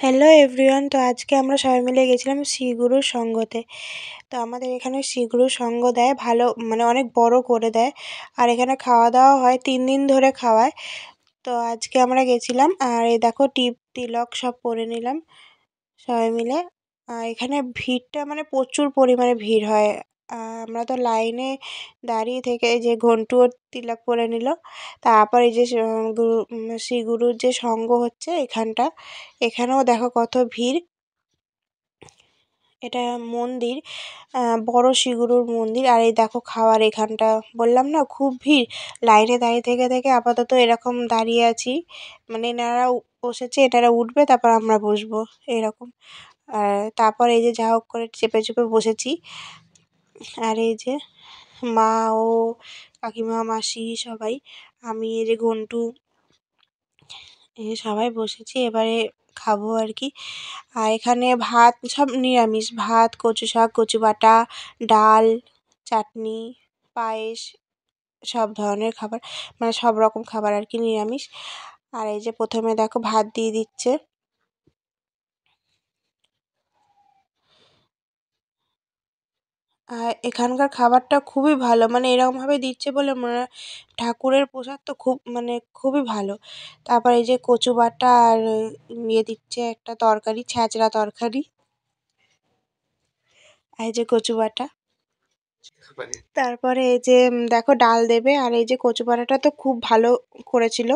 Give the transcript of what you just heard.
hello everyone তো আজকে আমরা সবাই মিলে গেছিলাম শ্রীগুরু সঙ্গতে তো আমাদের এখানে শ্রীগুরু সঙ্গ দেয় ভালো মানে অনেক বড় করে দেয় আর এখানে খাওয়া দাওয়া হয় তিন দিন ধরে খাওয়ায় তো আজকে আমরা গেছিলাম আর এই দেখো টিপ তিলক সব পরে নিলাম সবাই মিলে আর এখানে ভিড়টা মানে প্রচুর পরিমাণে ভিড় হয় আমরা তো লাইনে দাঁড়িয়ে থেকে যে ঘন্টুও তিলক পরে নিল তারপর এই যে গুরু শ্রী গুরুর যে সঙ্গ হচ্ছে এখানটা এখানেও দেখো কত ভিড় এটা মন্দির বড় শিগুরুর মন্দির আর এই দেখো খাওয়ার এখানটা বললাম না খুব ভিড় লাইনে দাঁড়িয়ে থেকে থেকে আপাতত এরকম দাঁড়িয়ে আছি মানে এনারা বসেছে এনারা উঠবে তারপর আমরা বসবো এরকম আর তারপর এই যে যা হোক করে চেপে চেপে বসেছি আর এই যে মা ও কাকিমা মাসি সবাই আমি এই যে ঘন্টু সবাই বসেছি এবারে খাবো আর কি আর এখানে ভাত সব নিরামিষ ভাত কচু শাক কচু বাটা ডাল চাটনি পায়েস সব ধরনের খাবার মানে সব রকম খাবার আর কি নিরামিষ আর এই যে প্রথমে দেখো ভাত দিয়ে দিচ্ছে আর এখানকার খাবারটা খুবই ভালো মানে এরকমভাবে দিচ্ছে বলে মনে ঠাকুরের প্রসাদ তো খুব মানে খুবই ভালো তারপর এই যে কচু বাটা আর ইয়ে দিচ্ছে একটা তরকারি ছ্যাঁচড়া তরকারি আর এই যে কচু বাটা তারপরে এই যে দেখো ডাল দেবে আর এই যে কচু বাটাটা তো খুব ভালো করেছিল